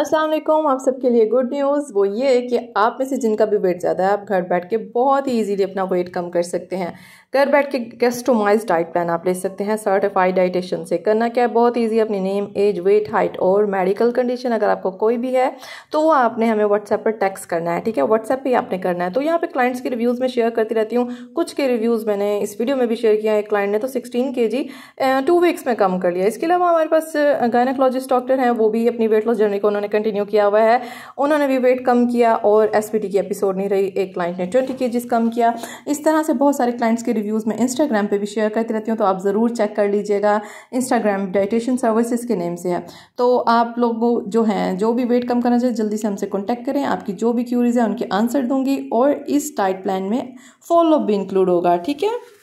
अस्सलाम वालेकुम आप सबके लिए गुड न्यूज़ वो ये है कि आप में से जिनका भी वेट ज़्यादा है आप घर बैठ के बहुत ही ईजीली अपना वेट कम कर सकते हैं घर बैठ के कस्टमाइज डाइट प्लान आप ले सकते हैं सर्टिफाइड डाइटेशन से करना क्या है बहुत ईजी अपनी नेम एज वेट हाइट और मेडिकल कंडीशन अगर आपको कोई भी है तो वो आपने हमें व्हाट्सएप पर टैक्स करना है ठीक है व्हाट्सएप पर ही आपने करना है तो यहाँ पर क्लाइंट्स के रिव्यूज़ में शेयर करती रहती हूँ कुछ के रिव्यूज़ मैंने इस वीडियो में भी शेयर किया है क्लाइंट ने तो सिक्सटीन के जी टू वीक्स में कम कर लिया इसके अलावा हमारे पास गायनाकोलॉजिस्ट डॉक्टर हैं वो भी अपनी वेट लॉस जर्नी को उन्होंने कंटिन्यू किया हुआ है उन्होंने भी वेट कम किया और एस की एपिसोड नहीं रही एक क्लाइंट ने ट्वेंटी के कम किया इस तरह से बहुत सारे क्लाइंट्स के रिव्यूज़ में इंस्टाग्राम पर भी शेयर करती रहती हूँ तो आप ज़रूर चेक कर लीजिएगा इंस्टाग्राम डाइटेशन सर्विसेज के नेम से है तो आप लोग जो हैं जो भी वेट कम करना चाहिए जल्दी से हमसे कॉन्टैक्ट करें आपकी जो भी क्यूरीज है उनके आंसर दूंगी और इस डाइट प्लान में फॉलोअप भी इंक्लूड होगा ठीक है